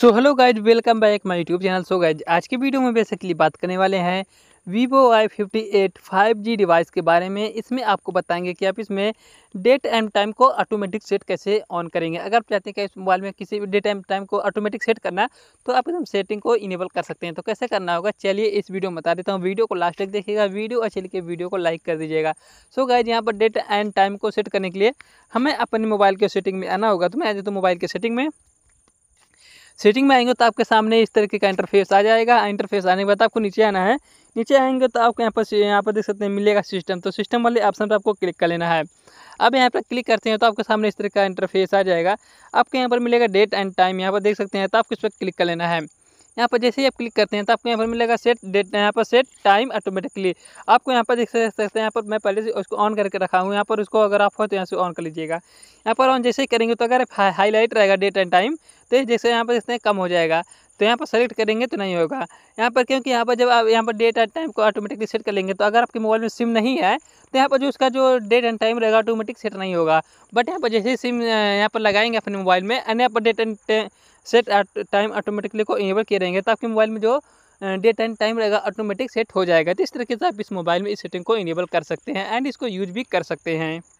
so hello guys welcome back my YouTube channel so guys आज के video में basically बात करने वाले हैं Vivo i58 fifty eight five G device के बारे में इसमें आपको बताएंगे कि आप इसमें डेट एंड टाइम को ऑटोमेटिक सेट कैसे ऑन करेंगे अगर आप चाहते हैं कि इस मोबाइल में किसी भी डेट एंड टाइम को ऑटोमेटिक सेट करना तो आप एकदम सेटिंग को इनेबल कर सकते हैं तो कैसे करना होगा चलिए इस वीडियो में बता देता हूँ वीडियो को लास्ट तक देखिएगा वीडियो अच्छी लगे वीडियो को लाइक कर दीजिएगा सो गाइज यहाँ पर डेट एंड टाइम को सेट करने के लिए हमें अपने मोबाइल के सेटिंग में आना होगा तो मैं आ जाता हूँ मोबाइल के सेटिंग में सेटिंग में आएंगे तो आपके सामने इस तरीके का इंटरफेस आ जाएगा इंटरफेस आने के बाद आपको नीचे आना है नीचे आएंगे तो आपको यहाँ पर यहाँ पर देख सकते हैं मिलेगा सिस्टम तो सिस्टम वाले ऑप्शन पर आपको क्लिक कर लेना है अब यहाँ पर क्लिक करते हैं तो आपके सामने इस तरह का इंटरफेस आ जाएगा आपको यहाँ पर मिलेगा डेट एंड टाइम यहाँ पर देख सकते हैं तो आपको इस पर क्लिक कर लेना है यहाँ पर जैसे ही आप क्लिक करते हैं तो आपको यहाँ पर मिलेगा सेट डेट यहाँ पर सेट टाइम ऑटोमेटिकली आपको यहाँ पर देख सकते हैं यहाँ पर मैं पहले से उसको ऑन करके रखा हूँ यहाँ पर उसको अगर आप हो तो यहाँ से ऑन कर लीजिएगा यहाँ पर ऑन जैसे ही करेंगे तो अगर हाईलाइट रहेगा डेट एंड टाइम तो जैसे यहाँ पर हैं कम हो जाएगा तो यहाँ पर सेलेक्ट करेंगे तो नहीं होगा यहाँ पर क्योंकि यहाँ पर जब आप यहाँ पर डेट एंड टाइम को ऑटोमेटिकली सेट कर लेंगे तो अगर आपके मोबाइल में सिम नहीं है तो यहाँ पर जो उसका जो डेट एंड टाइम रहेगा ऑटोमेटिक सेट नहीं होगा बट यहाँ पर जैसे सिम यहाँ पर लगाएंगे अपने मोबाइल में एंड यहाँ पर date and set time automatically को इनेबल किए रहेंगे तो आपके मोबाइल में जो डेट एंड टाइम रहेगा ऑटोमेटिक सेट हो जाएगा तो इस तरीके से आप इस मोबाइल में इस सेटिंग को इनेबल कर सकते हैं एंड इसको यूज भी कर सकते हैं